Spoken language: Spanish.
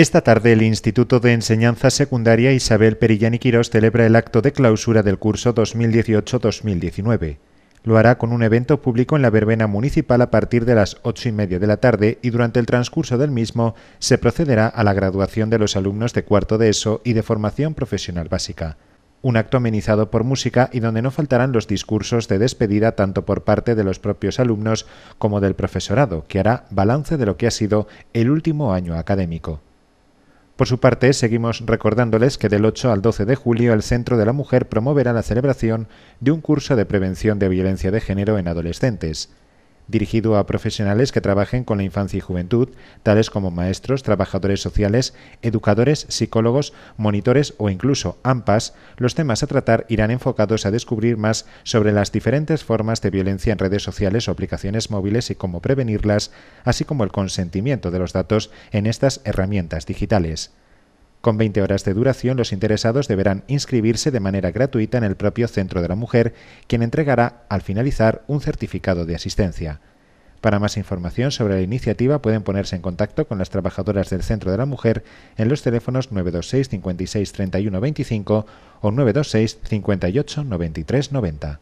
Esta tarde el Instituto de Enseñanza Secundaria Isabel Perillán y Quirós celebra el acto de clausura del curso 2018-2019. Lo hará con un evento público en la verbena municipal a partir de las ocho y media de la tarde y durante el transcurso del mismo se procederá a la graduación de los alumnos de cuarto de ESO y de formación profesional básica. Un acto amenizado por música y donde no faltarán los discursos de despedida tanto por parte de los propios alumnos como del profesorado, que hará balance de lo que ha sido el último año académico. Por su parte, seguimos recordándoles que del 8 al 12 de julio el Centro de la Mujer promoverá la celebración de un curso de prevención de violencia de género en adolescentes dirigido a profesionales que trabajen con la infancia y juventud, tales como maestros, trabajadores sociales, educadores, psicólogos, monitores o incluso AMPAs, los temas a tratar irán enfocados a descubrir más sobre las diferentes formas de violencia en redes sociales o aplicaciones móviles y cómo prevenirlas, así como el consentimiento de los datos en estas herramientas digitales. Con 20 horas de duración, los interesados deberán inscribirse de manera gratuita en el propio Centro de la Mujer, quien entregará, al finalizar, un certificado de asistencia. Para más información sobre la iniciativa pueden ponerse en contacto con las trabajadoras del Centro de la Mujer en los teléfonos 926 56 31 25 o 926 58 93 90.